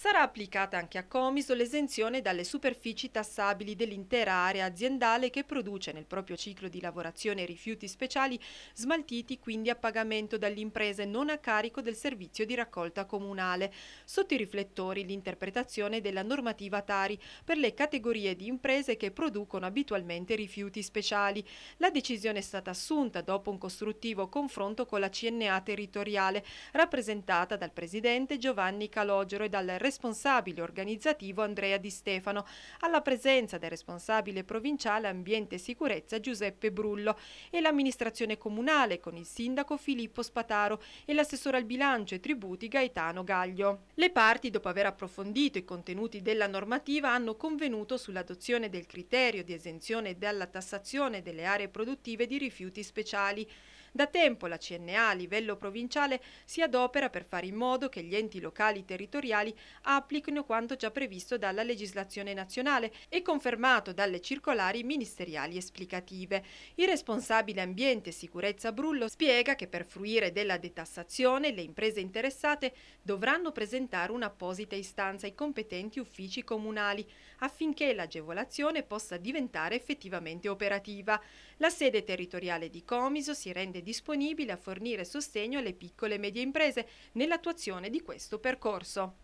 Sarà applicata anche a Comiso l'esenzione dalle superfici tassabili dell'intera area aziendale che produce nel proprio ciclo di lavorazione rifiuti speciali smaltiti quindi a pagamento dalle imprese non a carico del servizio di raccolta comunale. Sotto i riflettori l'interpretazione della normativa Tari per le categorie di imprese che producono abitualmente rifiuti speciali. La decisione è stata assunta dopo un costruttivo confronto con la CNA territoriale rappresentata dal presidente Giovanni Calogero e dal responsabile organizzativo Andrea Di Stefano, alla presenza del responsabile provinciale ambiente e sicurezza Giuseppe Brullo e l'amministrazione comunale con il sindaco Filippo Spataro e l'assessore al bilancio e tributi Gaetano Gaglio. Le parti, dopo aver approfondito i contenuti della normativa, hanno convenuto sull'adozione del criterio di esenzione dalla tassazione delle aree produttive di rifiuti speciali. Da tempo la CNA a livello provinciale si adopera per fare in modo che gli enti locali territoriali applichino quanto già previsto dalla legislazione nazionale e confermato dalle circolari ministeriali esplicative. Il responsabile ambiente e sicurezza Brullo spiega che per fruire della detassazione le imprese interessate dovranno presentare un'apposita istanza ai competenti uffici comunali affinché l'agevolazione possa diventare effettivamente operativa. La sede territoriale di Comiso si rende disponibili a fornire sostegno alle piccole e medie imprese nell'attuazione di questo percorso.